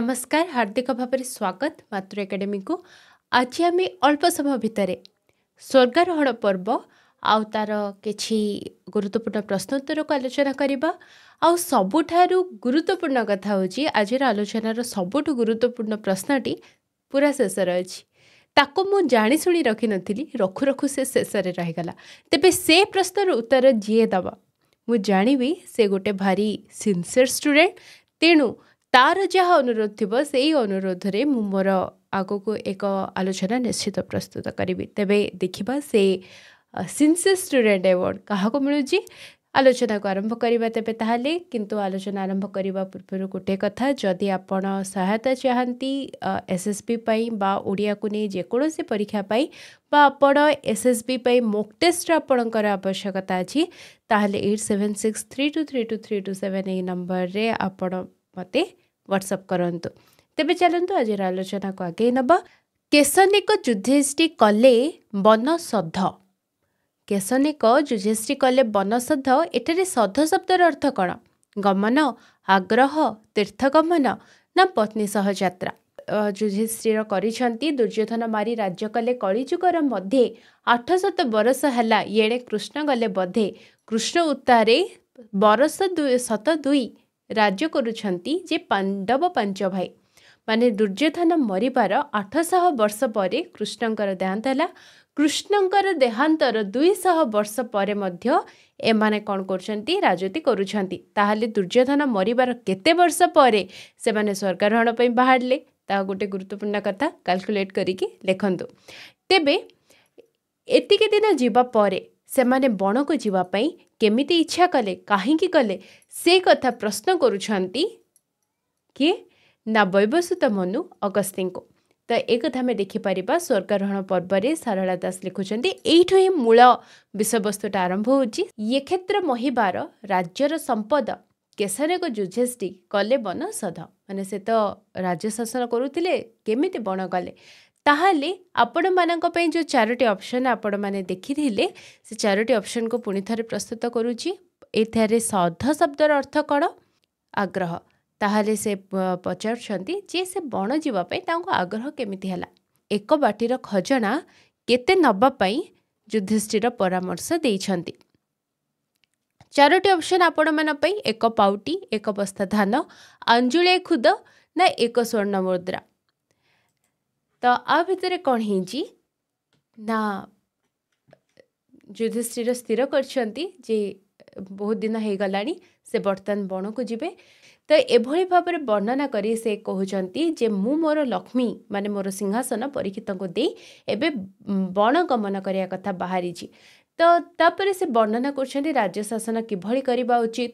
ନମସ୍କାର ହାର୍ଦ୍ଦିକ ଭାବରେ ସ୍ୱାଗତ ମାତୃ ଏକାଡେମୀକୁ ଆଜି ଆମେ ଅଳ୍ପ ସମୟ ଭିତରେ ସ୍ୱର୍ଗାରୋହଣ ପର୍ବ ଆଉ ତାର କିଛି ଗୁରୁତ୍ୱପୂର୍ଣ୍ଣ ପ୍ରଶ୍ନୋତ୍ତରକୁ ଆଲୋଚନା କରିବା ଆଉ ସବୁଠାରୁ ଗୁରୁତ୍ୱପୂର୍ଣ୍ଣ କଥା ହେଉଛି ଆଜିର ଆଲୋଚନାର ସବୁଠୁ ଗୁରୁତ୍ୱପୂର୍ଣ୍ଣ ପ୍ରଶ୍ନଟି ପୁରା ଶେଷରେ ଅଛି ତାକୁ ମୁଁ ଜାଣିଶୁଣି ରଖିନଥିଲି ରଖୁ ରଖୁ ସେ ଶେଷରେ ରହିଗଲା ତେବେ ସେ ପ୍ରଶ୍ନର ଉତ୍ତର ଯିଏ ଦେବ ମୁଁ ଜାଣିବି ସେ ଗୋଟେ ଭାରି ସିନ୍ସିୟର୍ ଷ୍ଟୁଡ଼େଣ୍ଟ ତେଣୁ ତାର ଯାହା ଅନୁରୋଧ ଥିବ ସେଇ ଅନୁରୋଧରେ ମୁଁ ମୋର ଆଗକୁ ଏକ ଆଲୋଚନା ନିଶ୍ଚିତ ପ୍ରସ୍ତୁତ କରିବି ତେବେ ଦେଖିବା ସେ ସିନ୍ସିୟର୍ ଷ୍ଟୁଡେଣ୍ଟ ଆୱାର୍ଡ଼ କାହାକୁ ମିଳୁଛି ଆଲୋଚନାକୁ ଆରମ୍ଭ କରିବା ତେବେ ତାହେଲେ କିନ୍ତୁ ଆଲୋଚନା ଆରମ୍ଭ କରିବା ପୂର୍ବରୁ ଗୋଟିଏ କଥା ଯଦି ଆପଣ ସହାୟତା ଚାହାନ୍ତି ଏସ୍ ଏସ୍ ବି ପାଇଁ ବା ଓଡ଼ିଆକୁ ନେଇ ଯେକୌଣସି ପରୀକ୍ଷା ପାଇଁ ବା ଆପଣ ଏସ୍ ଏସ୍ ବି ପାଇଁ ମୋକ୍ ଟେଷ୍ଟର ଆପଣଙ୍କର ଆବଶ୍ୟକତା ଅଛି ତାହେଲେ eight seven six three two three two three two seven ଏଇ ନମ୍ବରରେ ଆପଣ ମୋତେ ହ୍ୱାଟ୍ସଆପ୍ କରନ୍ତୁ ତେବେ ଚାଲନ୍ତୁ ଆଜିର ଆଲୋଚନାକୁ ଆଗେଇ ନେବା କେଶନିକ ଯୁଧିଷ୍ଠି କଲେ ବନସଧ କେଶନିକ ଯୁଧିଷ୍ଠି କଲେ ବନସଧ ଏଠାରେ ସଧ ଶବ୍ଦର ଅର୍ଥ କ'ଣ ଗମନ ଆଗ୍ରହ ତୀର୍ଥ ଗମନ ନା ପତ୍ନୀ ସହ ଯାତ୍ରା ଯୁଧିଷ୍ଠିର କରିଛନ୍ତି ଦୁର୍ଯ୍ୟୋଧନ ମାରି ରାଜ୍ୟ କଲେ କଳିଯୁଗର ମଧ୍ୟ ଆଠଶତ ବରଷ ହେଲା ଏଣେ କୃଷ୍ଣ ଗଲେ ବଧେ କୃଷ୍ଣ ଉତ୍ତାରେ ବରଷ ଦୁଇ ଶତ ଦୁଇ ରାଜ୍ୟ କରୁଛନ୍ତି ଯେ ପାଣ୍ଡବ ପାଞ୍ଚ ଭାଇ ମାନେ ଦୁର୍ଯ୍ୟୋଧନ ମରିବାର ଆଠଶହ ବର୍ଷ ପରେ କୃଷ୍ଣଙ୍କର ଦେହାନ୍ତ ହେଲା କୃଷ୍ଣଙ୍କର ଦେହାନ୍ତର ଦୁଇଶହ ବର୍ଷ ପରେ ମଧ୍ୟ ଏମାନେ କ'ଣ କରୁଛନ୍ତି ରାଜୁତି କରୁଛନ୍ତି ତାହେଲେ ଦୁର୍ଯ୍ୟୋଧନ ମରିବାର କେତେ ବର୍ଷ ପରେ ସେମାନେ ସ୍ୱର୍ଗାରୋହଣ ପାଇଁ ବାହାରିଲେ ତାହା ଗୋଟେ ଗୁରୁତ୍ୱପୂର୍ଣ୍ଣ କଥା କାଲକୁଲେଟ୍ କରିକି ଲେଖନ୍ତୁ ତେବେ ଏତିକି ଦିନ ଯିବା ପରେ ସେମାନେ ବଣକୁ ଯିବା ପାଇଁ କେମିତି ଇଚ୍ଛା କଲେ କାହିଁକି କଲେ ସେ କଥା ପ୍ରଶ୍ନ କରୁଛନ୍ତି କିଏ ନା ବୈବସୁତ ମନୁ ଅଗସ୍ତିଙ୍କୁ ତ ଏକଥା ଆମେ ଦେଖିପାରିବା ସ୍ୱର୍ଗାରୋହଣ ପର୍ବରେ ସାରଳା ଦାସ ଲେଖୁଛନ୍ତି ଏଇଠୁ ହିଁ ମୂଳ ବିଷୟବସ୍ତୁଟା ଆରମ୍ଭ ହେଉଛି ୟେ କ୍ଷେତ୍ର ମହିବାର ରାଜ୍ୟର ସମ୍ପଦ କେଶରେକ ଯୁଝେଷ୍ଟି କଲେ ବନ ସଧ ମାନେ ସେ ତ ରାଜ୍ୟ ଶାସନ କରୁଥିଲେ କେମିତି ବଣ କଲେ ତାହେଲେ ଆପଣମାନଙ୍କ ପାଇଁ ଯେଉଁ ଚାରୋଟି ଅପସନ୍ ଆପଣମାନେ ଦେଖିଥିଲେ ସେ ଚାରୋଟି ଅପସନ୍କୁ ପୁଣି ଥରେ ପ୍ରସ୍ତୁତ କରୁଛି ଏଥିରେ ସଧ ଶବ୍ଦର ଅର୍ଥ କ'ଣ ଆଗ୍ରହ ତାହେଲେ ସେ ପଚାରୁଛନ୍ତି ଯେ ସେ ବଣ ଯିବା ପାଇଁ ତାଙ୍କୁ ଆଗ୍ରହ କେମିତି ହେଲା ଏକ ବାଟିର ଖଜଣା କେତେ ନେବା ପାଇଁ ଯୁଧିଷ୍ଠିର ପରାମର୍ଶ ଦେଇଛନ୍ତି ଚାରୋଟି ଅପସନ୍ ଆପଣମାନଙ୍କ ପାଇଁ ଏକ ପାଉଟି ଏକ ବସ୍ତା ଧାନ ଆଞ୍ଜୁଳିଆ ଖୁଦ ନା ଏକ ସ୍ୱର୍ଣ୍ଣ ମୁଦ୍ରା ଆ ଭିତରେ କ'ଣ ହେଇଛି ନା ଯୁଧିଷ୍ଠିର ସ୍ଥିର କରିଛନ୍ତି ଯେ ବହୁତ ଦିନ ହେଇଗଲାଣି ସେ ବର୍ତ୍ତମାନ ବଣକୁ ଯିବେ ତ ଏଭଳି ଭାବରେ ବର୍ଣ୍ଣନା କରି ସେ କହୁଛନ୍ତି ଯେ ମୁଁ ମୋର ଲକ୍ଷ୍ମୀ ମାନେ ମୋର ସିଂହାସନ ପରୀକ୍ଷିତଙ୍କୁ ଦେଇ ଏବେ ବଣ ଗମନ କରିବା କଥା ବାହାରିଛି ତ ତାପରେ ସେ ବର୍ଣ୍ଣନା କରୁଛନ୍ତି ରାଜ୍ୟ ଶାସନ କିଭଳି କରିବା ଉଚିତ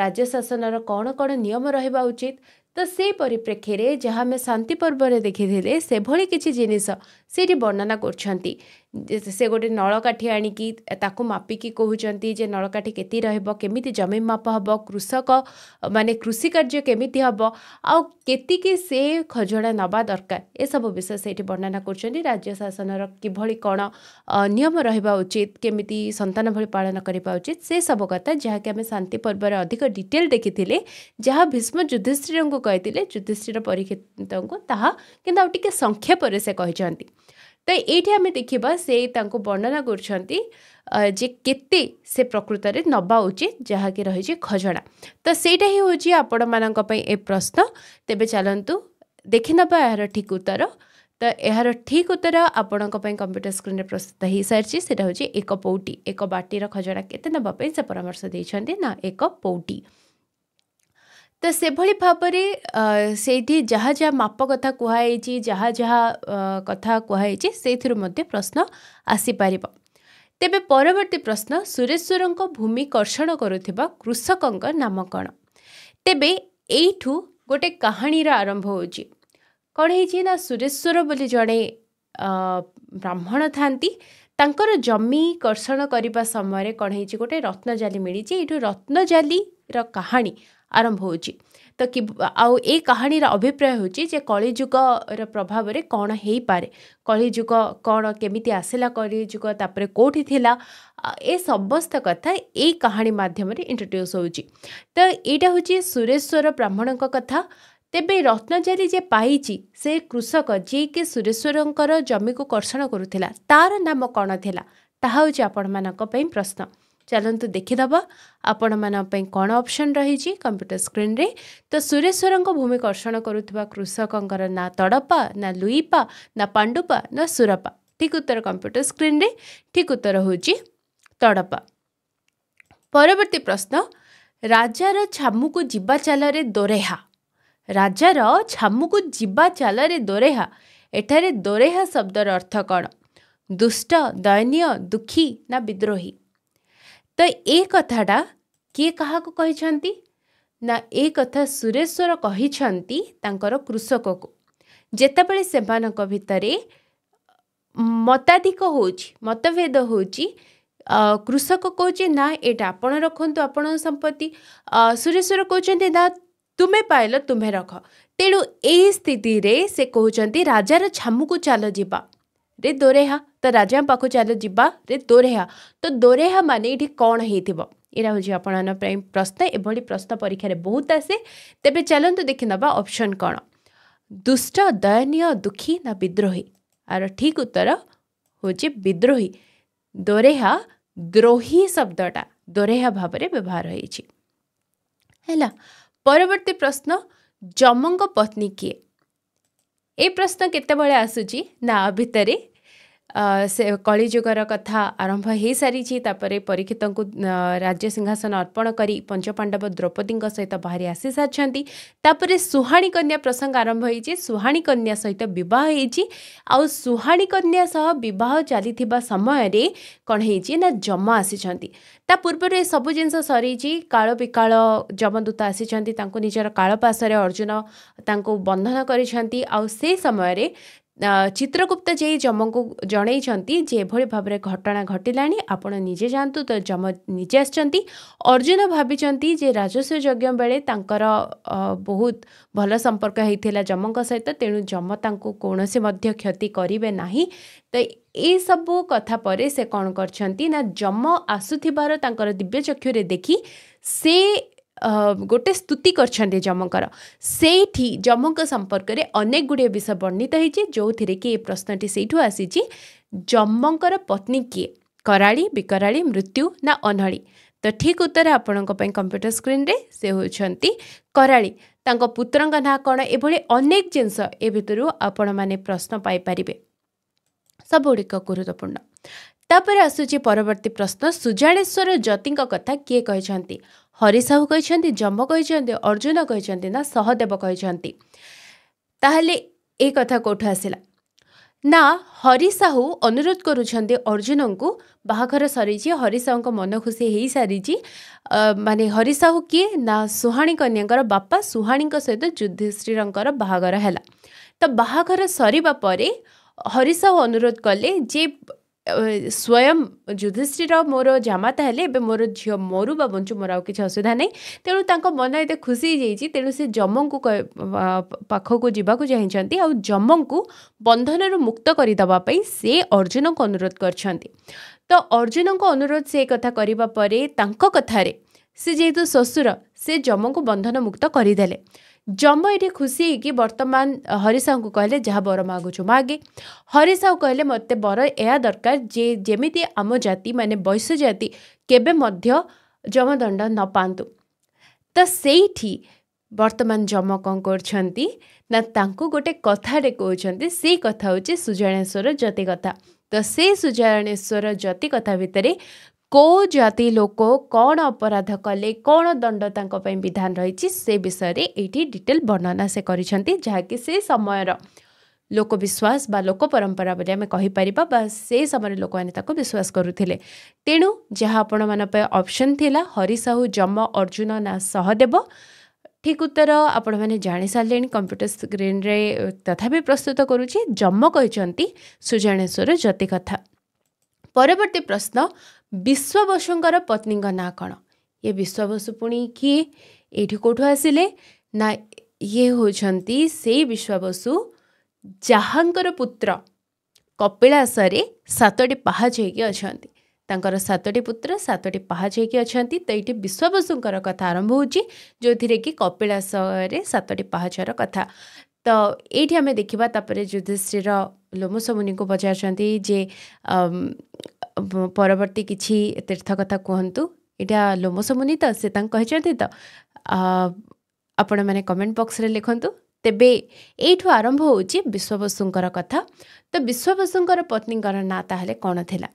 ରାଜ୍ୟ ଶାସନର କ'ଣ କ'ଣ ନିୟମ ରହିବା ଉଚିତ ତ ସେ ପରିପ୍ରେକ୍ଷୀରେ ଯାହା ଆମେ ଶାନ୍ତି ପର୍ବରେ ଦେଖିଥିଲେ ସେଭଳି କିଛି ଜିନିଷ ସେଇଠି ବର୍ଣ୍ଣନା କରୁଛନ୍ତି ᱥᱮᱜᱚᱴᱮ ნળ કાઠી આણી કી તાકુ માપી કી કોહ ຈ ંતી जे નળ કાઠી કેતી રહેબો કેમિતિ જમીન માપહબો કૃષક माने કૃષિ કાર્ય કેમિતિ হব આઉ કેતી કે સે ખજડા નવા দরকার એ સબ વિષય સેટી બણના કરચંતી રાજ્ય શાસનર કી ભળી કોણ નિયમ રહેવા ઉચિત કેમિતિ સંતાન ભળી પાલન કરી પાઉચિત સે સબ કથા જહા કે અમે શાંતિ પર્વર અધિક ડિટેલ દેખિતિલે જહા ભીષ્મ યુધિષ્ઠિરંગ કો કહી દિલે યુધિષ્ઠિર પરીખિત તંકો તાહ કિંત ઓટી કે સંખ્યા પર સે કહી જંતી ତ ଏଇଠି ଆମେ ଦେଖିବା ସେ ତାଙ୍କୁ ବର୍ଣ୍ଣନା କରୁଛନ୍ତି ଯେ କେତେ ସେ ପ୍ରକୃତରେ ନେବା ଉଚିତ ଯାହାକି ରହିଛି ଖଜଣା ତ ସେଇଟା ହିଁ ହେଉଛି ଆପଣମାନଙ୍କ ପାଇଁ ଏ ପ୍ରଶ୍ନ ତେବେ ଚାଲନ୍ତୁ ଦେଖିନେବା ଏହାର ଠିକ୍ ଉତ୍ତର ତ ଏହାର ଠିକ୍ ଉତ୍ତର ଆପଣଙ୍କ ପାଇଁ କମ୍ପ୍ୟୁଟର ସ୍କ୍ରିନ୍ରେ ପ୍ରସ୍ତୁତ ହୋଇସାରିଛି ସେଇଟା ହେଉଛି ଏକ ପଉଟି ଏକ ବାଟିର ଖଜଣା କେତେ ନେବା ପାଇଁ ସେ ପରାମର୍ଶ ଦେଇଛନ୍ତି ନା ଏକ ପଉଟି ତ ସେଭଳି ଭାବରେ ସେଇଠି ଯାହା ଯାହା ମାପ କଥା କୁହାହେଇଛି ଯାହା ଯାହା କଥା କୁହାହେଇଛି ସେଇଥିରୁ ମଧ୍ୟ ପ୍ରଶ୍ନ ଆସିପାରିବ ତେବେ ପରବର୍ତ୍ତୀ ପ୍ରଶ୍ନ ସୁରେଶ୍ୱରଙ୍କ ଭୂମି କର୍ଷଣ କରୁଥିବା କୃଷକଙ୍କ ନାମ କ'ଣ ତେବେ ଏଇଠୁ ଗୋଟେ କାହାଣୀର ଆରମ୍ଭ ହେଉଛି କ'ଣ ହେଇଛି ନା ସୁରେଶ୍ୱର ବୋଲି ଜଣେ ବ୍ରାହ୍ମଣ ଥାନ୍ତି ତାଙ୍କର ଜମି କର୍ଷଣ କରିବା ସମୟରେ କ'ଣ ହେଇଛି ଗୋଟେ ରତ୍ନଜାଲି ମିଳିଛି ଏଇଠୁ ରତ୍ନଜାଲିର କାହାଣୀ ଆରମ୍ଭ ହେଉଛି ତ କି ଆଉ ଏଇ କାହାଣୀର ଅଭିପ୍ରାୟ ହେଉଛି ଯେ କଳିଯୁଗର ପ୍ରଭାବରେ କ'ଣ ହେଇପାରେ କଳିଯୁଗ କ'ଣ କେମିତି ଆସିଲା କଳିଯୁଗ ତାପରେ କେଉଁଠି ଥିଲା ଏ ସମସ୍ତ କଥା ଏଇ କାହାଣୀ ମାଧ୍ୟମରେ ଇଣ୍ଟ୍ରୋଡ୍ୟୁସ୍ ହେଉଛି ତ ଏଇଟା ହେଉଛି ସୁରେଶ୍ୱର ବ୍ରାହ୍ମଣଙ୍କ କଥା ତେବେ ରତ୍ନଚାରୀ ଯେ ପାଇଛି ସେ କୃଷକ ଯିଏକି ସୁରେଶ୍ୱରଙ୍କର ଜମିକୁ କର୍ଷଣ କରୁଥିଲା ତାର ନାମ କ'ଣ ଥିଲା ତାହା ହେଉଛି ଆପଣମାନଙ୍କ ପାଇଁ ପ୍ରଶ୍ନ ଚାଲନ୍ତୁ ଦେଖିଦେବା ଆପଣମାନଙ୍କ ପାଇଁ କ'ଣ ଅପସନ୍ ରହିଛି କମ୍ପ୍ୟୁଟର ସ୍କ୍ରିନ୍ରେ ତ ସୁରେଶ୍ୱରଙ୍କ ଭୂମି କର୍ଷଣ କରୁଥିବା କୃଷକଙ୍କର ନା ତଡ଼ପା ନା ଲୁଇପା ନା ପାଣ୍ଡୁପା ନା ସୁରପା ଠିକ୍ ଉତ୍ତର କମ୍ପ୍ୟୁଟର ସ୍କ୍ରିନ୍ରେ ଠିକ୍ ଉତ୍ତର ହେଉଛି ତଡ଼ପା ପରବର୍ତ୍ତୀ ପ୍ରଶ୍ନ ରାଜାର ଛାମୁକୁ ଯିବା ଚାଲରେ ଦୋରେହା ରାଜାର ଛାମୁକୁ ଯିବା ଚାଲରେ ଦୋରେହା ଏଠାରେ ଦୋରେହା ଶବ୍ଦର ଅର୍ଥ କ'ଣ ଦୁଷ୍ଟ ଦୟନୀୟ ଦୁଃଖୀ ନା ବିଦ୍ରୋହୀ ତ ଏ କଥାଟା କିଏ କାହାକୁ କହିଛନ୍ତି ନା ଏ କଥା ସୁରେଶ୍ୱର କହିଛନ୍ତି ତାଙ୍କର କୃଷକକୁ ଯେତେବେଳେ ସେମାନଙ୍କ ଭିତରେ ମତାଧିକ ହେଉଛି ମତଭେଦ ହେଉଛି କୃଷକ କହୁଛି ନା ଏଇଟା ଆପଣ ରଖନ୍ତୁ ଆପଣଙ୍କ ସମ୍ପତ୍ତି ସୁରେଶ୍ୱର କହୁଛନ୍ତି ନା ତୁମେ ପାଇଲ ତୁମେ ରଖ ତେଣୁ ଏହି ସ୍ଥିତିରେ ସେ କହୁଛନ୍ତି ରାଜାର ଛାମୁକୁ ଚାଲ ଯିବା ରେ ଦୋରେହା ତ ରାଜାଙ୍କ ପାଖକୁ ଚାଲ ଯିବା ରେ ଦୋରେହା ତ ଦୋରେହା ମାନେ ଏଠି କ'ଣ ହେଇଥିବ ଏଇଟା ହେଉଛି ଆପଣମାନଙ୍କ ପାଇଁ ପ୍ରଶ୍ନ ଏଭଳି ପ୍ରଶ୍ନ ପରୀକ୍ଷାରେ ବହୁତ ଆସେ ତେବେ ଚାଲନ୍ତୁ ଦେଖିନେବା ଅପସନ୍ କ'ଣ ଦୁଷ୍ଟ ଦୟନୀୟ ଦୁଃଖୀ ନା ବିଦ୍ରୋହୀ ଆର ଠିକ୍ ଉତ୍ତର ହେଉଛି ବିଦ୍ରୋହୀ ଦୋରେହା ଦ୍ରୋହୀ ଶବ୍ଦଟା ଦୋରେହା ଭାବରେ ବ୍ୟବହାର ହୋଇଛି ହେଲା ପରବର୍ତ୍ତୀ ପ୍ରଶ୍ନ ଯମଙ୍କ ପତ୍ନୀ କିଏ ଏ ପ୍ରଶ୍ନ କେତେବେଳେ ଆସୁଛି ନା ଭିତରେ ସେ କଳିଯୁଗର କଥା ଆରମ୍ଭ ହୋଇସାରିଛି ତାପରେ ପରୀକ୍ଷିତଙ୍କୁ ରାଜ୍ୟ ସିଂହାସନ ଅର୍ପଣ କରି ପଞ୍ଚପାଣ୍ଡବ ଦ୍ରୌପଦୀଙ୍କ ସହିତ ବାହାରି ଆସିସାରିଛନ୍ତି ତାପରେ ସୁହାଣୀ କନ୍ୟା ପ୍ରସଙ୍ଗ ଆରମ୍ଭ ହୋଇଛି ସୁହାଣୀ କନ୍ୟା ସହିତ ବିବାହ ହୋଇଛି ଆଉ ସୁହାଣୀ କନ୍ୟା ସହ ବିବାହ ଚାଲିଥିବା ସମୟରେ କ'ଣ ହେଇଛି ନା ଯମା ଆସିଛନ୍ତି ତା ପୂର୍ବରୁ ଏସବୁ ଜିନିଷ ସରିଛି କାଳ ବିକାଳ ଯମଦୂତ ଆସିଛନ୍ତି ତାଙ୍କୁ ନିଜର କାଳପାଶରେ ଅର୍ଜୁନ ତାଙ୍କୁ ବନ୍ଧନ କରିଛନ୍ତି ଆଉ ସେ ସମୟରେ ଚିତ୍ରଗୁପ୍ତ ଯେଇ ଯମଙ୍କୁ ଜଣେଇଛନ୍ତି ଯେଭଳି ଭାବରେ ଘଟଣା ଘଟିଲାଣି ଆପଣ ନିଜେ ଯାଆନ୍ତୁ ତ ଯମ ନିଜେ ଆସିଛନ୍ତି ଅର୍ଜୁନ ଭାବିଛନ୍ତି ଯେ ରାଜସ୍ୱ ଯଜ୍ଞ ବେଳେ ତାଙ୍କର ବହୁତ ଭଲ ସମ୍ପର୍କ ହେଇଥିଲା ଯମଙ୍କ ସହିତ ତେଣୁ ଯମ ତାଙ୍କୁ କୌଣସି ମଧ୍ୟ କ୍ଷତି କରିବେ ନାହିଁ ତ ଏସବୁ କଥା ପରେ ସେ କ'ଣ କରିଛନ୍ତି ନା ଯମ ଆସୁଥିବାର ତାଙ୍କର ଦିବ୍ୟଚକ୍ଷୁରେ ଦେଖି ସେ ଗୋଟେ ସ୍ତୁତି କରିଛନ୍ତି ଯମଙ୍କର ସେଇଠି ଯମଙ୍କ ସମ୍ପର୍କରେ ଅନେକ ଗୁଡ଼ିଏ ବିଷୟ ବର୍ଣ୍ଣିତ ହେଇଛି ଯେଉଁଥିରେ କି ଏ ପ୍ରଶ୍ନଟି ସେଇଠୁ ଆସିଛି ଯମଙ୍କର ପତ୍ନୀ କିଏ କରାଳି ବିକରାଳି ମୃତ୍ୟୁ ନା ଅନହଳି ତ ଠିକ୍ ଉତ୍ତର ଆପଣଙ୍କ ପାଇଁ କମ୍ପ୍ୟୁଟର ସ୍କ୍ରିନ୍ରେ ସେ ହେଉଛନ୍ତି କରାଳି ତାଙ୍କ ପୁତ୍ରଙ୍କ ନାଁ କ'ଣ ଏଭଳି ଅନେକ ଜିନିଷ ଏ ଭିତରୁ ଆପଣମାନେ ପ୍ରଶ୍ନ ପାଇପାରିବେ ସବୁଗୁଡ଼ିକ ଗୁରୁତ୍ୱପୂର୍ଣ୍ଣ ତାପରେ ଆସୁଛି ପରବର୍ତ୍ତୀ ପ୍ରଶ୍ନ ସୁଜାଣେଶ୍ୱର ଜତିଙ୍କ କଥା କିଏ କହିଛନ୍ତି ହରି ସାହୁ କହିଛନ୍ତି ଜମ କହିଛନ୍ତି ଅର୍ଜୁନ କହିଛନ୍ତି ନା ସହଦେବ କହିଛନ୍ତି ତାହେଲେ ଏ କଥା କେଉଁଠୁ ଆସିଲା ନା ହରି ସାହୁ ଅନୁରୋଧ କରୁଛନ୍ତି ଅର୍ଜୁନଙ୍କୁ ବାହାଘର ସରିଛି ହରି ସାହୁଙ୍କ ମନ ଖୁସି ହେଇସାରିଛି ମାନେ ହରି ସାହୁ କିଏ ନା ସୁହାଣୀ କନ୍ୟାଙ୍କର ବାପା ସୁହାଣୀଙ୍କ ସହିତ ଯୁଦ୍ଧିଶ୍ରୀରଙ୍କର ବାହାଘର ହେଲା ତ ବାହାଘର ସରିବା ପରେ ହରି ସାହୁ ଅନୁରୋଧ କଲେ ଯେ ସ୍ୱୟଂ ଯୁଧିଷ୍ଠିର ମୋର ଜାମାତା ହେଲେ ଏବେ ମୋର ଝିଅ ମରୁ ବା ବଞ୍ଚୁ ମୋର ଆଉ କିଛି ଅସୁବିଧା ନାହିଁ ତେଣୁ ତାଙ୍କ ମନ ଏତେ ଖୁସି ହେଇଯାଇଛି ତେଣୁ ସେ ଯମଙ୍କୁ ପାଖକୁ ଯିବାକୁ ଚାହିଁଛନ୍ତି ଆଉ ଯମଙ୍କୁ ବନ୍ଧନରୁ ମୁକ୍ତ କରିଦେବା ପାଇଁ ସେ ଅର୍ଜୁନଙ୍କୁ ଅନୁରୋଧ କରିଛନ୍ତି ତ ଅର୍ଜୁନଙ୍କ ଅନୁରୋଧ ସେ କଥା କରିବା ପରେ ତାଙ୍କ କଥାରେ ସେ ଯେହେତୁ ଶ୍ୱଶୁର ସେ ଯମଙ୍କୁ ବନ୍ଧନ ମୁକ୍ତ କରିଦେଲେ ଜମ ଏଠି ଖୁସି ହେଇକି ବର୍ତ୍ତମାନ ହରି ସାହୁଙ୍କୁ କହିଲେ ଯାହା ବର ମାଗୁଛୁ ମାଗେ ହରି ସାହୁ କହିଲେ ମୋତେ ବର ଏହା ଦରକାର ଯେ ଯେମିତି ଆମ ଜାତି ମାନେ ବୈଶ୍ୟ ଜାତି କେବେ ମଧ୍ୟ ଜମଦଣ୍ଡ ନ ପାଆନ୍ତୁ ତ ସେଇଠି ବର୍ତ୍ତମାନ ଜମ କ'ଣ କରୁଛନ୍ତି ନା ତାଙ୍କୁ ଗୋଟେ କଥାରେ କହୁଛନ୍ତି ସେଇ କଥା ହେଉଛି ସୁଜାଣେଶ୍ୱର ଜତି କଥା ତ ସେଇ ସୁଜାଣେଶ୍ୱର ଜତି କଥା ଭିତରେ କେଉଁ ଜାତି ଲୋକ କ'ଣ ଅପରାଧ କଲେ କ'ଣ ଦଣ୍ଡ ତାଙ୍କ ପାଇଁ ବିଧାନ ରହିଛି ସେ ବିଷୟରେ ଏଇଠି ଡିଟେଲ୍ ବର୍ଣ୍ଣନା ସେ କରିଛନ୍ତି ଯାହାକି ସେ ସମୟର ଲୋକବିଶ୍ୱାସ ବା ଲୋକ ପରମ୍ପରା ବୋଲି ଆମେ କହିପାରିବା ବା ସେ ସମୟରେ ଲୋକମାନେ ତାକୁ ବିଶ୍ୱାସ କରୁଥିଲେ ତେଣୁ ଯାହା ଆପଣମାନଙ୍କ ପାଇଁ ଅପସନ୍ ଥିଲା ହରି ସାହୁ ଯମ ଅର୍ଜୁନ ନା ସହଦେବ ଠିକ୍ ଉତ୍ତର ଆପଣମାନେ ଜାଣିସାରିଲେଣି କମ୍ପ୍ୟୁଟର ସ୍କ୍ରିନ୍ରେ ତଥାପି ପ୍ରସ୍ତୁତ କରୁଛି ଯମ କହିଛନ୍ତି ସୁଜାଣେଶ୍ୱର ଜ୍ୟୋତି କଥା ପରବର୍ତ୍ତୀ ପ୍ରଶ୍ନ ବିଶ୍ୱବସୁଙ୍କର ପତ୍ନୀଙ୍କ ନାଁ କ'ଣ ଇଏ ବିଶ୍ୱବସୁ ପୁଣି କିଏ ଏଇଠି କେଉଁଠୁ ଆସିଲେ ନା ଇଏ ହେଉଛନ୍ତି ସେଇ ବିଶ୍ୱବସୁ ଯାହାଙ୍କର ପୁତ୍ର କପିଳାସରେ ସାତଟି ପାହାଚ ହେଇକି ଅଛନ୍ତି ତାଙ୍କର ସାତଟି ପୁତ୍ର ସାତଟି ପାହାଚ ହେଇକି ଅଛନ୍ତି ତ ଏଇଠି ବିଶ୍ୱବସୁଙ୍କର କଥା ଆରମ୍ଭ ହେଉଛି ଯେଉଁଥିରେ କି କପିଳାସରେ ସାତଟି ପାହାଚର କଥା ତ ଏଇଠି ଆମେ ଦେଖିବା ତାପରେ ଯୁଧିଷ୍ଠିର ଲୋମଶ ମୁନିଙ୍କୁ ପଚାରୁଛନ୍ତି ଯେ ପରବର୍ତ୍ତୀ କିଛି ତୀର୍ଥ କଥା କୁହନ୍ତୁ ଏଇଟା ଲୋମଶ ମୁନି ତ ସେ ତାଙ୍କୁ କହିଛନ୍ତି ତ ଆପଣମାନେ କମେଣ୍ଟ ବକ୍ସରେ ଲେଖନ୍ତୁ ତେବେ ଏଇଠୁ ଆରମ୍ଭ ହେଉଛି ବିଶ୍ୱବସୁଙ୍କର କଥା ତ ବିଶ୍ୱବସୁଙ୍କର ପତ୍ନୀଙ୍କର ନାଁ ତାହେଲେ କ'ଣ ଥିଲା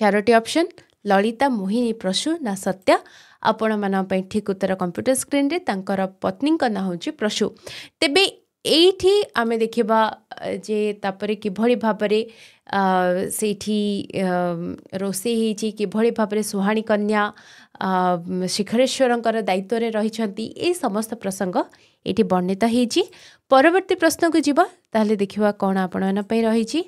ଚାରୋଟି ଅପସନ୍ ଲଳିତା ମୋହିନୀ ପ୍ରସୁ ନା ସତ୍ୟା ଆପଣମାନଙ୍କ ପାଇଁ ଠିକ୍ ଉତ୍ତର କମ୍ପ୍ୟୁଟର ସ୍କ୍ରିନ୍ରେ ତାଙ୍କର ପତ୍ନୀଙ୍କ ନାଁ ହେଉଛି ପ୍ରସୁ ତେବେ ଏଇଠି ଆମେ ଦେଖିବା ଯେ ତା'ପରେ କିଭଳି ଭାବରେ ସେଇଠି ରୋଷେଇ ହେଇଛି କିଭଳି ଭାବରେ ସୁହାଣୀ କନ୍ୟା ଶିଖରେଶ୍ୱରଙ୍କର ଦାୟିତ୍ୱରେ ରହିଛନ୍ତି ଏ ସମସ୍ତ ପ୍ରସଙ୍ଗ ଏଇଠି ବର୍ଣ୍ଣିତ ହେଇଛି ପରବର୍ତ୍ତୀ ପ୍ରଶ୍ନକୁ ଯିବା ତାହେଲେ ଦେଖିବା କ'ଣ ଆପଣମାନଙ୍କ ପାଇଁ ରହିଛି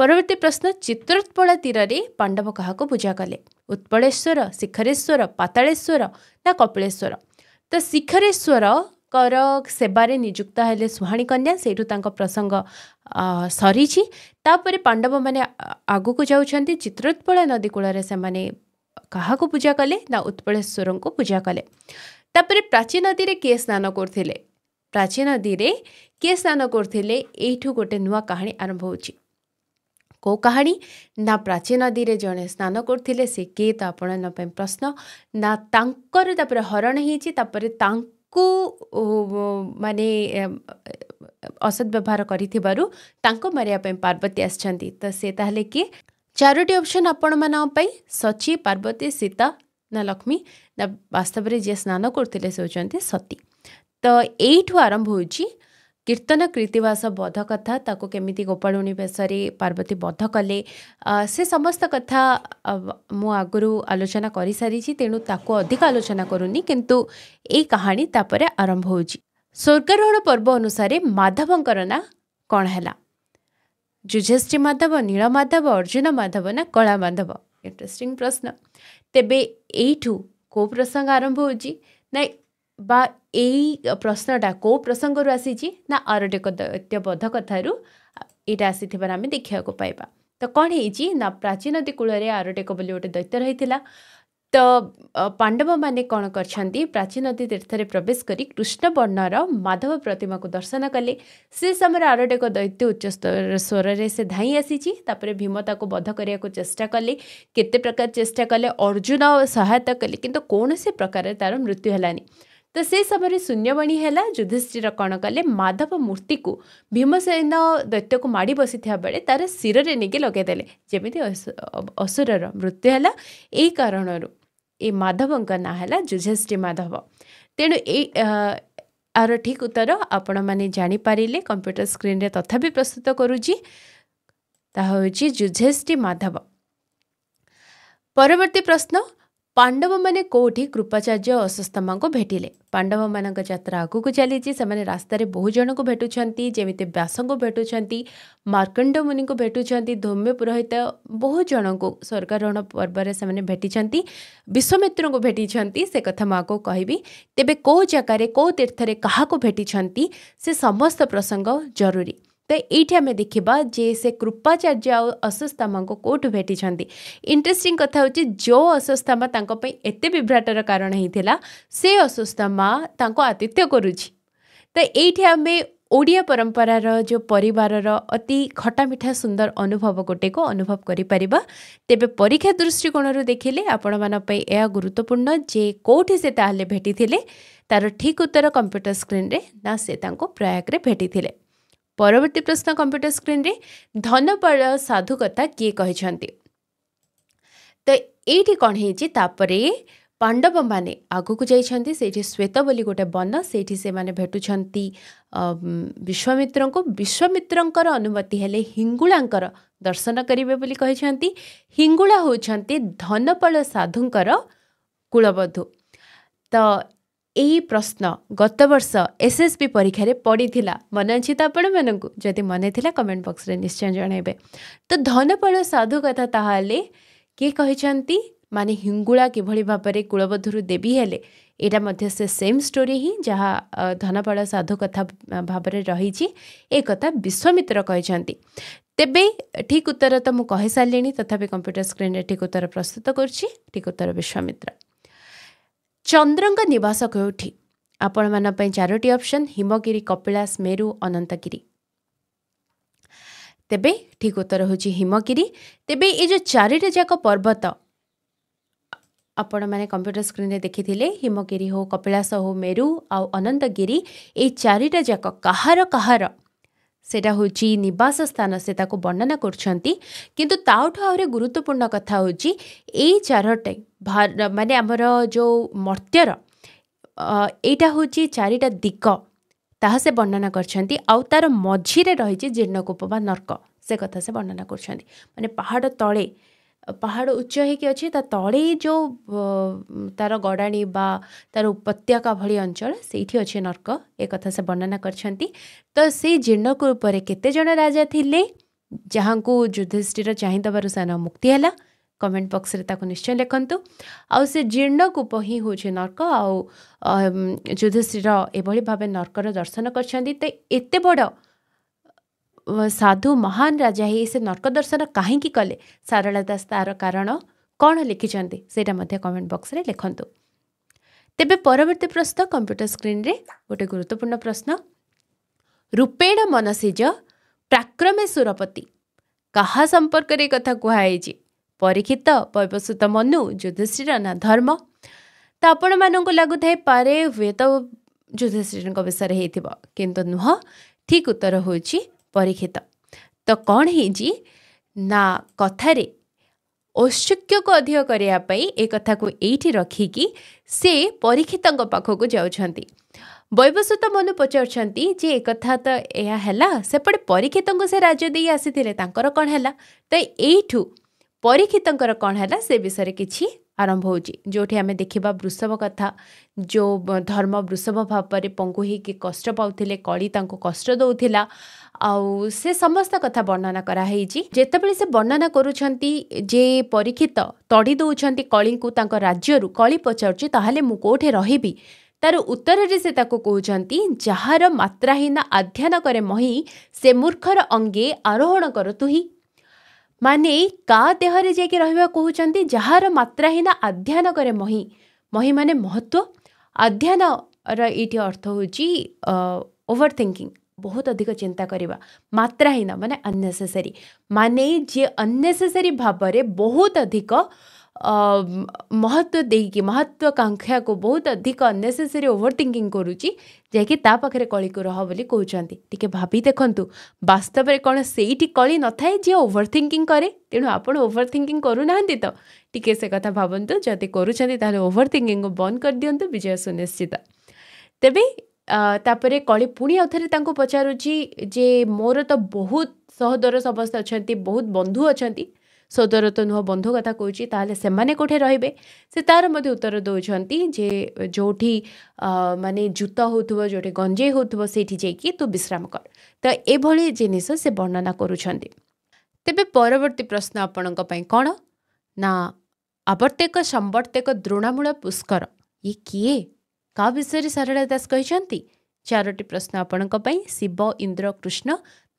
ପରବର୍ତ୍ତୀ ପ୍ରଶ୍ନ ଚିତ୍ରୋତ୍ପଳ ତୀରରେ ପାଣ୍ଡବ କାହାକୁ ପୂଜା କଲେ ଉତ୍ପଳେଶ୍ୱର ଶିଖରେଶ୍ୱର ପାତାଳେଶ୍ୱର ନା କପିଳେଶ୍ୱର ତ ଶିଖରେଶ୍ୱର ଙ୍କର ସେବାରେ ନିଯୁକ୍ତ ହେଲେ ସୁହାଣୀ କନ୍ୟା ସେଇଠୁ ତାଙ୍କ ପ୍ରସଙ୍ଗ ସରିଛି ତାପରେ ପାଣ୍ଡବମାନେ ଆଗକୁ ଯାଉଛନ୍ତି ଚିତ୍ରୋତ୍ପଳା ନଦୀ କୂଳରେ ସେମାନେ କାହାକୁ ପୂଜା କଲେ ନା ଉତ୍ପଳେଶ୍ୱରଙ୍କୁ ପୂଜା କଲେ ତାପରେ ପ୍ରାଚୀ ନଦୀରେ କିଏ ସ୍ନାନ କରୁଥିଲେ ପ୍ରାଚୀ ନଦୀରେ କିଏ ସ୍ନାନ କରୁଥିଲେ ଏଇଠୁ ଗୋଟେ ନୂଆ କାହାଣୀ ଆରମ୍ଭ ହେଉଛି କେଉଁ କାହାଣୀ ନା ପ୍ରାଚୀ ନଦୀରେ ଜଣେ ସ୍ନାନ କରୁଥିଲେ ସେ କିଏ ତ ଆପଣଙ୍କ ପାଇଁ ପ୍ରଶ୍ନ ନା ତାଙ୍କର ତାପରେ ହରଣ ହେଇଛି ତାପରେ ତାଙ୍କ ତାଙ୍କୁ ମାନେ ଅସଦ ବ୍ୟବହାର କରିଥିବାରୁ ତାଙ୍କୁ ମାରିବା ପାଇଁ ପାର୍ବତୀ ଆସିଛନ୍ତି ତ ସେ ତାହେଲେ କିଏ ଚାରୋଟି ଅପସନ୍ ଆପଣମାନଙ୍କ ପାଇଁ ସଚୀ ପାର୍ବତୀ ସୀତା ନା ଲକ୍ଷ୍ମୀ ନା ବାସ୍ତବରେ ଯିଏ ସ୍ନାନ କରୁଥିଲେ ସେ ହେଉଛନ୍ତି ସତୀ ତ ଏଇଠୁ ଆରମ୍ଭ ହେଉଛି कीर्तन कृतिवास बध कथा केमी केमिति गोपाणी पार्वती बध कले से समस्त कथा मु आगुरी आलोचना कर सारी तेणु ताको अधिक आलोचना करूनी किंतु यही कहानी तापर आरंभ हो स्वर्गारोहण पर्व अनुसार माधव कौन है जुझेश्री माधव नीलमाधव अर्जुन माधव ना कला माधव इंटरेस्टिंग प्रश्न तेब यू को प्रसंग आरंभ हो ବା ଏଇ ପ୍ରଶ୍ନଟା କେଉଁ ପ୍ରସଙ୍ଗରୁ ଆସିଛି ନା ଆରଟ୍ୟକ ଦୈତ୍ୟବଧ କଥାରୁ ଏଇଟା ଆସିଥିବାର ଆମେ ଦେଖିବାକୁ ପାଇବା ତ କ'ଣ ହେଇଛି ନା ପ୍ରାଚୀନ ନଦୀ କୂଳରେ ଆରଟ୍ୟକ ବୋଲି ଗୋଟେ ଦୈତ୍ୟ ରହିଥିଲା ତ ପାଣ୍ଡବମାନେ କ'ଣ କରିଛନ୍ତି ପ୍ରାଚୀନ ନଦୀ ତୀର୍ଥରେ ପ୍ରବେଶ କରି କୃଷ୍ଣବର୍ଣ୍ଣର ମାଧବ ପ୍ରତିମାକୁ ଦର୍ଶନ କଲେ ସେ ସମୟରେ ଆରଟେ ଏକ ଦୈତ୍ୟ ଉଚ୍ଚ ସ୍ୱରରେ ସେ ଧାଇଁ ଆସିଛି ତାପରେ ଭୀମ ତାକୁ ବଧ କରିବାକୁ ଚେଷ୍ଟା କଲେ କେତେ ପ୍ରକାର ଚେଷ୍ଟା କଲେ ଅର୍ଜୁନ ସହାୟତା କଲେ କିନ୍ତୁ କୌଣସି ପ୍ରକାରରେ ତା'ର ମୃତ୍ୟୁ ହେଲାନି ତ ସେ ସମୟରେ ଶୂନ୍ୟବାଣୀ ହେଲା ଯୁଧିଷ୍ଠିର କ'ଣ କଲେ ମାଧବ ମୂର୍ତ୍ତିକୁ ଭୀମସେନ ଦୈତ୍ୟକୁ ମାଡ଼ି ବସିଥିବା ବେଳେ ତା'ର ଶିରରେ ନେଇକି ଲଗାଇଦେଲେ ଯେମିତି ଅସୁରର ମୃତ୍ୟୁ ହେଲା ଏଇ କାରଣରୁ ଏ ମାଧବଙ୍କ ନାଁ ହେଲା ଯୁଧିଷ୍ଠି ମାଧବ ତେଣୁ ଏଇ ଆର ଠିକ୍ ଉତ୍ତର ଆପଣମାନେ ଜାଣିପାରିଲେ କମ୍ପ୍ୟୁଟର ସ୍କ୍ରିନ୍ରେ ତଥାପି ପ୍ରସ୍ତୁତ କରୁଛି ତାହା ହେଉଛି ଯୁଧେଷ୍ଟି ମାଧବ ପରବର୍ତ୍ତୀ ପ୍ରଶ୍ନ ପାଣ୍ଡବମାନେ କେଉଁଠି କୃପାଚାର୍ଯ୍ୟ ଅଶ୍ୱସ୍ତମାଙ୍କୁ ଭେଟିଲେ ପାଣ୍ଡବମାନଙ୍କ ଯାତ୍ରା ଆଗକୁ ଚାଲିଛି ସେମାନେ ରାସ୍ତାରେ ବହୁ ଜଣଙ୍କୁ ଭେଟୁଛନ୍ତି ଯେମିତି ବ୍ୟାସଙ୍କୁ ଭେଟୁଛନ୍ତି ମାର୍କଣ୍ଡ ମୁନିଙ୍କୁ ଭେଟୁଛନ୍ତି ଧୌମ୍ୟ ପୁରୋହିତ ବହୁ ଜଣଙ୍କୁ ସ୍ୱର୍ଗାରୋହଣ ପର୍ବରେ ସେମାନେ ଭେଟିଛନ୍ତି ବିଶ୍ୱମିତ୍ରଙ୍କୁ ଭେଟିଛନ୍ତି ସେ କଥା ମୁଁ ଆଗକୁ କହିବି ତେବେ କେଉଁ ଜାଗାରେ କେଉଁ ତୀର୍ଥରେ କାହାକୁ ଭେଟିଛନ୍ତି ସେ ସମସ୍ତ ପ୍ରସଙ୍ଗ ଜରୁରୀ ᱛᱮ ᱮᱴᱟᱜ ᱢᱮ ᱫᱮᱠᱷᱮᱵᱟ ᱡᱮᱥᱮ ᱠᱨᱩᱯᱟ ᱪᱟᱨᱡᱟ ᱟᱨ ᱟᱥᱚᱥᱛᱟᱢᱟ ᱠᱚ ᱠᱚᱴᱷ ᱵᱷᱮᱴᱤ ᱪᱷᱟᱱᱛᱤ ᱤᱱᱴᱮᱨᱮᱥᱴᱤᱝ ᱠᱟᱛᱷᱟ ᱦᱩᱭ ᱡᱮ ᱡᱚ ᱟᱥᱚᱥᱛᱟᱢᱟ ᱛᱟᱸᱠᱚ ᱯᱮ ᱮᱛᱮ ᱵᱤᱵᱷᱟᱴᱟᱨ ᱠᱟᱨᱚᱱ ᱦᱤ ᱛᱷᱮᱞᱟ ᱥᱮ ᱟᱥᱚᱥᱛᱟᱢᱟ ᱛᱟᱸᱠᱚ ᱟᱛᱤᱛᱭᱚ ᱠᱚᱨᱩᱪᱤ ᱛᱮ ᱮᱴᱟᱜ ᱢᱮ ᱚᱲᱤᱭᱟ ᱯᱟᱨಂಪᱨᱟᱨ ᱡᱚ ᱯᱚᱨᱤᱵᱟᱨ ᱨᱚ ᱟᱛᱤ ᱠᱷᱟᱴᱟ ᱢᱤᱴᱷᱟ ᱥᱩᱱᱫᱟᱨ ᱟᱱᱩᱵᱷᱟᱵ ᱜᱚᱴᱮ ᱠᱚ ᱟᱱᱩᱵ ପରବର୍ତ୍ତୀ ପ୍ରଶ୍ନ କମ୍ପ୍ୟୁଟର ସ୍କ୍ରିନ୍ରେ ଧନବଳ ସାଧୁ କଥା କିଏ କହିଛନ୍ତି ତ ଏଇଠି କ'ଣ ହେଇଛି ତାପରେ ପାଣ୍ଡବମାନେ ଆଗକୁ ଯାଇଛନ୍ତି ସେଇଠି ଶ୍ୱେତ ବୋଲି ଗୋଟେ ବନ ସେଇଠି ସେମାନେ ଭେଟୁଛନ୍ତି ବିଶ୍ୱାମିତ୍ରଙ୍କୁ ବିଶ୍ୱାମିତ୍ରଙ୍କର ଅନୁମତି ହେଲେ ହିଙ୍ଗୁଳାଙ୍କର ଦର୍ଶନ କରିବେ ବୋଲି କହିଛନ୍ତି ହିଙ୍ଗୁଳା ହେଉଛନ୍ତି ଧନପାଳ ସାଧୁଙ୍କର କୁଳବଧୂ ତ ଏହି ପ୍ରଶ୍ନ ଗତବର୍ଷ ଏସ୍ଏସ୍ବି ପରୀକ୍ଷାରେ ପଡ଼ିଥିଲା ମନେ ଅଛି ତ ଆପଣମାନଙ୍କୁ ଯଦି ମନେ ଥିଲା କମେଣ୍ଟ ବକ୍ସରେ ନିଶ୍ଚୟ ଜଣାଇବେ ତ ଧନପାଳ ସାଧୁ କଥା ତାହେଲେ କିଏ କହିଛନ୍ତି ମାନେ ହିଙ୍ଗୁଳା କିଭଳି ଭାବରେ କୁଳବଧୂରୁ ଦେବୀ ହେଲେ ଏଇଟା ମଧ୍ୟ ସେ ସେମ୍ ଷ୍ଟୋରି ହିଁ ଯାହା ଧନପାଳ ସାଧୁ କଥା ଭାବରେ ରହିଛି ଏ କଥା ବିଶ୍ୱାମିତ୍ର କହିଛନ୍ତି ତେବେ ଠିକ୍ ଉତ୍ତର ତ ମୁଁ କହିସାରିଲିଣି ତଥାପି କମ୍ପ୍ୟୁଟର ସ୍କ୍ରିନ୍ରେ ଠିକ୍ ଉତ୍ତର ପ୍ରସ୍ତୁତ କରୁଛି ଠିକ୍ ଉତ୍ତର ବିଶ୍ୱାମିତ୍ର ଚନ୍ଦ୍ରଙ୍କ ନିବାସ କେଉଁଠି ଆପଣମାନଙ୍କ ପାଇଁ ଚାରୋଟି ଅପସନ୍ ହିମଗିରି କପିଳାସ ମେରୁ ଅନନ୍ତଗିରି ତେବେ ଠିକ୍ ଉତ୍ତର ହେଉଛି ହିମଗିରି ତେବେ ଏ ଯେଉଁ ଚାରିଟା ଯାକ ପର୍ବତ ଆପଣମାନେ କମ୍ପ୍ୟୁଟର ସ୍କ୍ରିନ୍ରେ ଦେଖିଥିଲେ ହିମଗିରି ହଉ କପିଳାସ ହଉ ମେରୁ ଆଉ ଅନନ୍ତଗିରି ଏଇ ଚାରିଟା ଯାକ କାହାର କାହାର ସେଇଟା ହେଉଛି ନିବାସ ସ୍ଥାନ ସେ ତାକୁ ବର୍ଣ୍ଣନା କରୁଛନ୍ତି କିନ୍ତୁ ତାଠୁ ଆହୁରି ଗୁରୁତ୍ୱପୂର୍ଣ୍ଣ କଥା ହେଉଛି ଏଇ ଚାରୋଟି ମାନେ ଆମର ଯେଉଁ ମର୍ତ୍ତ୍ୟର ଏଇଟା ହେଉଛି ଚାରିଟା ଦିଗ ତାହା ସେ ବର୍ଣ୍ଣନା କରିଛନ୍ତି ଆଉ ତା'ର ମଝିରେ ରହିଛି ଜୀର୍ଣ୍ଣକୂପ ବା ନର୍କ ସେ କଥା ସେ ବର୍ଣ୍ଣନା କରୁଛନ୍ତି ମାନେ ପାହାଡ଼ ତଳେ ପାହାଡ଼ ଉଚ୍ଚ ହେଇକି ଅଛି ତା ତଳେ ଯେଉଁ ତା'ର ଗଡ଼ାଣି ବା ତା'ର ଉପତ୍ୟକା ଭଳି ଅଞ୍ଚଳ ସେଇଠି ଅଛି ନର୍କ ଏ କଥା ସେ ବର୍ଣ୍ଣନା କରିଛନ୍ତି ତ ସେଇ ଜୀର୍ଣ୍ଣକୁ ଉପରେ କେତେଜଣ ରାଜା ଥିଲେ ଯାହାଙ୍କୁ ଯୁଧିଷ୍ଠିର ଚାହିଁଦେବାରୁ ସେନ ମୁକ୍ତି ହେଲା କମେଣ୍ଟ ବକ୍ସରେ ତାକୁ ନିଶ୍ଚୟ ଲେଖନ୍ତୁ ଆଉ ସେ ଜୀର୍ଣ୍ଣକୂପ ହିଁ ହେଉଛି ନର୍କ ଆଉ ଯୁଧିଷ୍ଠିର ଏଭଳି ଭାବେ ନର୍କର ଦର୍ଶନ କରିଛନ୍ତି ତ ଏତେ ବଡ଼ ସାଧୁ ମହାନ ରାଜା ହେଇ ସେ ନର୍କ ଦର୍ଶନ କାହିଁକି କଲେ ସାରଳା ଦାସ ତାର କାରଣ କ'ଣ ଲେଖିଛନ୍ତି ସେଇଟା ମଧ୍ୟ କମେଣ୍ଟ ବକ୍ସରେ ଲେଖନ୍ତୁ ତେବେ ପରବର୍ତ୍ତୀ ପ୍ରଶ୍ନ କମ୍ପ୍ୟୁଟର ସ୍କ୍ରିନ୍ରେ ଗୋଟେ ଗୁରୁତ୍ୱପୂର୍ଣ୍ଣ ପ୍ରଶ୍ନ ରୂପେଣ ମନସିଜ ପ୍ରାକ୍ରମେ ସୁରପତି କାହା ସମ୍ପର୍କରେ ଏ କଥା କୁହାହେଇଛି ପରୀକ୍ଷିତ ବୈବସୂତ ମନୁ ଯୁଧିଷ୍ଠିର ନା ଧର୍ମ ତ ଆପଣମାନଙ୍କୁ ଲାଗୁଥାଏ ପାରେ ତ ଯୁଧିଷ୍ଠିରଙ୍କ ବିଷୟରେ ହେଇଥିବ କିନ୍ତୁ ନୁହଁ ଠିକ୍ ଉତ୍ତର ହେଉଛି ପରୀକ୍ଷିତ ତ କ'ଣ ହେଇଛି ନା କଥାରେ ଔତ୍ସୁକ୍ୟକୁ ଅଧିକ କରିବା ପାଇଁ ଏ କଥାକୁ ଏଇଠି ରଖିକି ସେ ପରୀକ୍ଷିତଙ୍କ ପାଖକୁ ଯାଉଛନ୍ତି ବୈବସୁତ ମନୁ ପଚାରୁଛନ୍ତି ଯେ ଏକଥା ତ ଏହା ହେଲା ସେପଟେ ପରୀକ୍ଷିତଙ୍କୁ ସେ ରାଜ୍ୟ ଦେଇ ଆସିଥିଲେ ତାଙ୍କର କ'ଣ ହେଲା ତ ଏଇଠୁ ପରୀକ୍ଷିତଙ୍କର କ'ଣ ହେଲା ସେ ବିଷୟରେ କିଛି ଆରମ୍ଭ ହେଉଛି ଯେଉଁଠି ଆମେ ଦେଖିବା ବୃଷଭ କଥା ଯେଉଁ ଧର୍ମ ବୃଷଭ ଭାବରେ ପଙ୍ଗୁ ହେଇକି କଷ୍ଟ ପାଉଥିଲେ କଳି ତାଙ୍କୁ କଷ୍ଟ ଦେଉଥିଲା ଆଉ ସେ ସମସ୍ତ କଥା ବର୍ଣ୍ଣନା କରାହେଇଛି ଯେତେବେଳେ ସେ ବର୍ଣ୍ଣନା କରୁଛନ୍ତି ଯେ ପରୀକ୍ଷିତ ତଡ଼ି ଦେଉଛନ୍ତି କଳିଙ୍କୁ ତାଙ୍କ ରାଜ୍ୟରୁ କଳି ପଚାରୁଛି ତାହେଲେ ମୁଁ କେଉଁଠି ରହିବି ତାର ଉତ୍ତରରେ ସେ ତାକୁ କହୁଛନ୍ତି ଯାହାର ମାତ୍ରାହୀନ ଆଧ୍ୟାନ କରେ ମହି ସେ ମୂର୍ଖର ଅଙ୍ଗେ ଆରୋହଣ କର ତୁହି ମାନେ କା ଦେହରେ ଯାଇକି ରହିବା କହୁଛନ୍ତି ଯାହାର ମାତ୍ରାହୀନ ଅଧ୍ୟୟନ କରେ ମହି ମହି ମାନେ ମହତ୍ଵ ଅଧ୍ୟୟନର ଏଇଠି ଅର୍ଥ ହେଉଛି ଓଭର ଥିଙ୍କିଂ ବହୁତ ଅଧିକ ଚିନ୍ତା କରିବା ମାତ୍ରାହୀନ ମାନେ ଅନ୍ନେସେସରୀ ମାନେ ଯିଏ ଅନ୍ନେସେସରୀ ଭାବରେ ବହୁତ ଅଧିକ महत्व देकि महत्वाकांक्षा को बहुत अधिक अनेसेसरी ओवर थिंकिंग करुच्ची जैक ताकि कली को रह बोली कहते टी भाभी देखु बास्तव में कौन से कली न था जी ओवर थिंकिंग कै तेणु आप ओवर थिंकिंग करूना तो टी से कथा भावतु जदि करवर थिंकिंग को बंद कर दिंतु विजय सुनिश्चित तेरे तापर कली पुणी आउ थे पचारूँ जे मोर तो बहुत सहोदर समस्त अच्छा बहुत बंधु अच्छा ସୌଦରତ ନୁହଁ ବନ୍ଧୁ କଥା କହୁଛି ତାହେଲେ ସେମାନେ କୋଉଠି ରହିବେ ସେ ତାର ମଧ୍ୟ ଉତ୍ତର ଦେଉଛନ୍ତି ଯେ ଯେଉଁଠି ମାନେ ଜୁତ ହେଉଥିବ ଯେଉଁଠି ଗଞ୍ଜେଇ ହେଉଥିବ ସେଇଠି ଯାଇକି ତୁ ବିଶ୍ରାମ କର ତ ଏଭଳି ଜିନିଷ ସେ ବର୍ଣ୍ଣନା କରୁଛନ୍ତି ତେବେ ପରବର୍ତ୍ତୀ ପ୍ରଶ୍ନ ଆପଣଙ୍କ ପାଇଁ କ'ଣ ନା ଆବର୍ତ୍ତେକ ସମ୍ବର୍ତ୍ତେକ ଦ୍ରୋଣାମୂଳ ପୁଷ୍କର ଇଏ କିଏ କାହା ବିଷୟରେ ସାରଳା ଦାସ କହିଛନ୍ତି ଚାରୋଟି ପ୍ରଶ୍ନ ଆପଣଙ୍କ ପାଇଁ ଶିବ ଇନ୍ଦ୍ର କୃଷ୍ଣ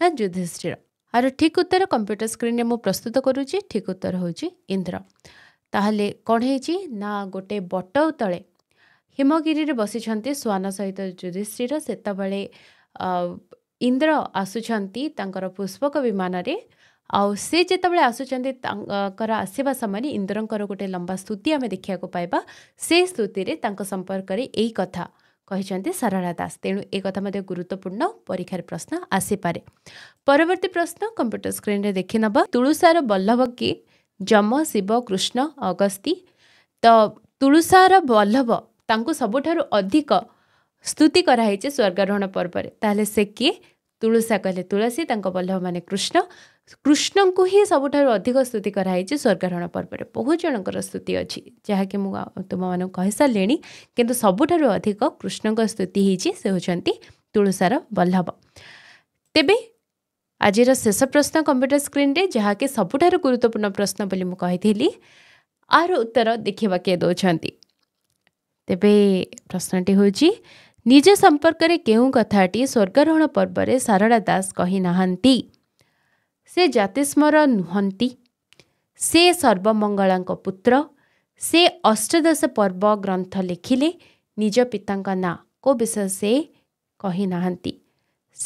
ନା ଯୁଧିଷ୍ଠିର ଆର ଠିକ୍ ଉତ୍ତର କମ୍ପ୍ୟୁଟର ସ୍କ୍ରିନ୍ରେ ମୁଁ ପ୍ରସ୍ତୁତ କରୁଛି ଠିକ୍ ଉତ୍ତର ହେଉଛି ଇନ୍ଦ୍ର ତାହେଲେ କ'ଣ ହେଇଛି ନା ଗୋଟେ ବଟ ତଳେ ହିମଗିରିରେ ବସିଛନ୍ତି ଶ୍ୱାନ ସହିତ ଯୁଧିଷ୍ଠିର ସେତେବେଳେ ଇନ୍ଦ୍ର ଆସୁଛନ୍ତି ତାଙ୍କର ପୁଷ୍ପକ ବିମାନରେ ଆଉ ସେ ଯେତେବେଳେ ଆସୁଛନ୍ତି ତାଙ୍କର ଆସିବା ସମୟରେ ଇନ୍ଦ୍ରଙ୍କର ଗୋଟେ ଲମ୍ବା ସ୍ତୁତି ଆମେ ଦେଖିବାକୁ ପାଇବା ସେ ସ୍ତୁତିରେ ତାଙ୍କ ସମ୍ପର୍କରେ ଏଇ କଥା କହିଛନ୍ତି ସାରଳା ଦାସ ତେଣୁ ଏ କଥା ମଧ୍ୟ ଗୁରୁତ୍ୱପୂର୍ଣ୍ଣ ପରୀକ୍ଷାରେ ପ୍ରଶ୍ନ ଆସିପାରେ ପରବର୍ତ୍ତୀ ପ୍ରଶ୍ନ କମ୍ପ୍ୟୁଟର ସ୍କ୍ରିନ୍ରେ ଦେଖିନେବ ତୁଳୁସାର ବଲ୍ଲଭ କି ଯମ ଶିବ କୃଷ୍ଣ ଅଗସ୍ତି ତ ତୁଳୁସାର ବଲ୍ଲଭ ତାଙ୍କୁ ସବୁଠାରୁ ଅଧିକ ସ୍ତୁତି କରାହେଇଛି ସ୍ୱର୍ଗାରୋହଣ ପର୍ବରେ ତାହେଲେ ସେ କିଏ ତୁଳସା କହିଲେ ତୁଳସୀ ତାଙ୍କ ବଲ୍ଲଭ ମାନେ କୃଷ୍ଣ କୃଷ୍ଣଙ୍କୁ ହିଁ ସବୁଠାରୁ ଅଧିକ ସ୍ତୁତି କରାହେଇଛି ସ୍ୱର୍ଗାରୋହଣ ପର୍ବରେ ବହୁତ ଜଣଙ୍କର ସ୍ତୁତି ଅଛି ଯାହାକି ମୁଁ ତୁମମାନଙ୍କୁ କହିସାରିଲିଣି କିନ୍ତୁ ସବୁଠାରୁ ଅଧିକ କୃଷ୍ଣଙ୍କ ସ୍ତୁତି ହେଇଛି ସେ ହେଉଛନ୍ତି ତୁଳସାର ବଲ୍ଲଭ ତେବେ ଆଜିର ଶେଷ ପ୍ରଶ୍ନ କମ୍ପ୍ୟୁଟର ସ୍କ୍ରିନ୍ରେ ଯାହାକି ସବୁଠାରୁ ଗୁରୁତ୍ୱପୂର୍ଣ୍ଣ ପ୍ରଶ୍ନ ବୋଲି ମୁଁ କହିଥିଲି ଆର ଉତ୍ତର ଦେଖିବା କିଏ ଦେଉଛନ୍ତି ତେବେ ପ୍ରଶ୍ନଟି ହେଉଛି ନିଜ ସମ୍ପର୍କରେ କେଉଁ କଥାଟି ସ୍ୱର୍ଗାରୋହଣ ପର୍ବରେ ସାରଳା ଦାସ କହିନାହାନ୍ତି ସେ ଜାତିଷ୍ମର ନୁହନ୍ତି ସେ ସର୍ବମଙ୍ଗଳାଙ୍କ ପୁତ୍ର ସେ ଅଷ୍ଟଦଶ ପର୍ବ ଗ୍ରନ୍ଥ ଲେଖିଲେ ନିଜ ପିତାଙ୍କ ନାଁ କୋ ବିଷୟ ସେ କହିନାହାନ୍ତି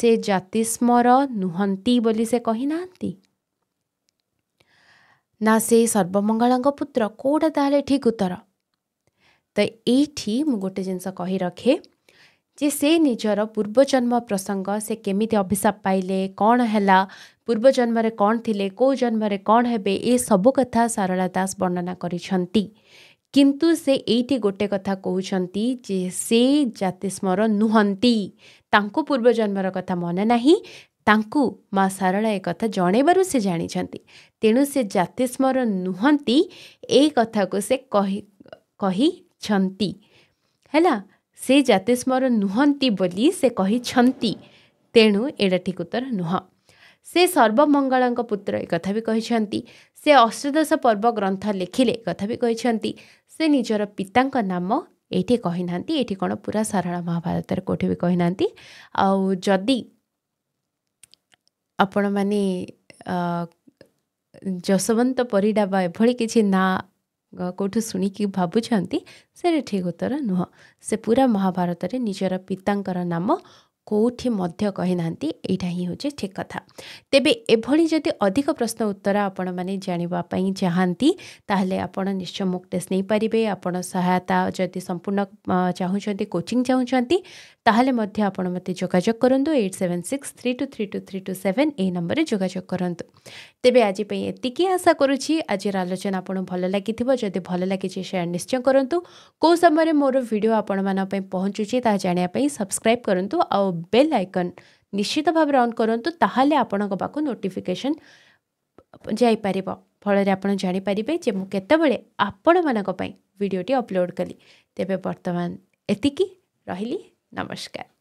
ସେ ଜାତିଷ୍ମର ନୁହନ୍ତି ବୋଲି ସେ କହିନାହାନ୍ତି ନା ସେ ସର୍ବମଙ୍ଗଳାଙ୍କ ପୁତ୍ର କେଉଁଟା ତାହେଲେ ଠିକ୍ ଉତ୍ତର ତ ଏଇଠି ମୁଁ ଗୋଟେ ଜିନିଷ କହି ରଖେ ଯେ ସେ ନିଜର ପୂର୍ବଜନ୍ମ ପ୍ରସଙ୍ଗ ସେ କେମିତି ଅଭିଶାପ ପାଇଲେ କ'ଣ ହେଲା पूर्व जन्म कौन थे कौ जन्म कौन है ये सब कथा सारा दास वर्णना कर किंतु से यही गोटे कथा कहते जे से जातिस्मर नुहंती तांको पूर्व जन्मर कथा मन ना माँ सारा एक जनवर से जानी तेणु से स्मर नुहंती एक कथा को से कही हैला से स्मर नुहंती बोली से कही तेणु एटा ठीक उत्तर नुह ସେ ସର୍ବମଙ୍ଗଳଙ୍କ ପୁତ୍ର ଏକଥା ବି କହିଛନ୍ତି ସେ ଅଷ୍ଟଦଶ ପର୍ବ ଗ୍ରନ୍ଥ ଲେଖିଲେ ଏକଥା ବି କହିଛନ୍ତି ସେ ନିଜର ପିତାଙ୍କ ନାମ ଏଇଠି କହିନାହାନ୍ତି ଏଇଠି କ'ଣ ପୁରା ସାରଳ ମହାଭାରତରେ କେଉଁଠି ବି କହିନାହାନ୍ତି ଆଉ ଯଦି ଆପଣମାନେ ଯଶବନ୍ତ ପରିଡ଼ା ବା ଏଭଳି କିଛି ନାଁ କେଉଁଠୁ ଶୁଣିକି ଭାବୁଛନ୍ତି ସେ ଠିକ ଉତ୍ତର ନୁହଁ ସେ ପୁରା ମହାଭାରତରେ ନିଜର ପିତାଙ୍କର ନାମ କେଉଁଠି ମଧ୍ୟ କହିନାହାନ୍ତି ଏଇଟା ହିଁ ହେଉଛି ଠିକ୍ କଥା ତେବେ ଏଭଳି ଯଦି ଅଧିକ ପ୍ରଶ୍ନ ଉତ୍ତର ଆପଣମାନେ ଜାଣିବା ପାଇଁ ଚାହାନ୍ତି ତାହେଲେ ଆପଣ ନିଶ୍ଚୟ ମୁକ୍ ଟେଷ୍ଟ ନେଇପାରିବେ ଆପଣ ସହାୟତା ଯଦି ସମ୍ପୂର୍ଣ୍ଣ ଚାହୁଁଛନ୍ତି କୋଚିଂ ଚାହୁଁଛନ୍ତି ତାହେଲେ ମଧ୍ୟ ଆପଣ ମୋତେ ଯୋଗାଯୋଗ କରନ୍ତୁ eight seven six three two three two three two seven ଏହି ନମ୍ବରରେ ଯୋଗାଯୋଗ କରନ୍ତୁ ତେବେ ଆଜି ପାଇଁ ଏତିକି ଆଶା କରୁଛି ଆଜିର ଆଲୋଚନା ଆପଣଙ୍କୁ ଭଲ ଲାଗିଥିବ ଯଦି ଭଲ ଲାଗିଛି ସେୟାର ନିଶ୍ଚୟ କରନ୍ତୁ କେଉଁ ସମୟରେ ମୋର ଭିଡ଼ିଓ ଆପଣମାନଙ୍କ ପାଇଁ ପହଞ୍ଚୁଛି ତାହା ଜାଣିବା ପାଇଁ ସବସ୍କ୍ରାଇବ୍ କରନ୍ତୁ ଆଉ ବେଲ୍ ଆଇକନ୍ ନିଶ୍ଚିତ ଭାବରେ ଅନ୍ କରନ୍ତୁ ତାହେଲେ ଆପଣଙ୍କ ପାଖକୁ ନୋଟିଫିକେସନ୍ ଯାଇପାରିବ ଫଳରେ ଆପଣ ଜାଣିପାରିବେ ଯେ ମୁଁ କେତେବେଳେ ଆପଣମାନଙ୍କ ପାଇଁ ଭିଡ଼ିଓଟି ଅପଲୋଡ଼ କଲି ତେବେ ବର୍ତ୍ତମାନ ଏତିକି ରହିଲି ନମସ୍କାର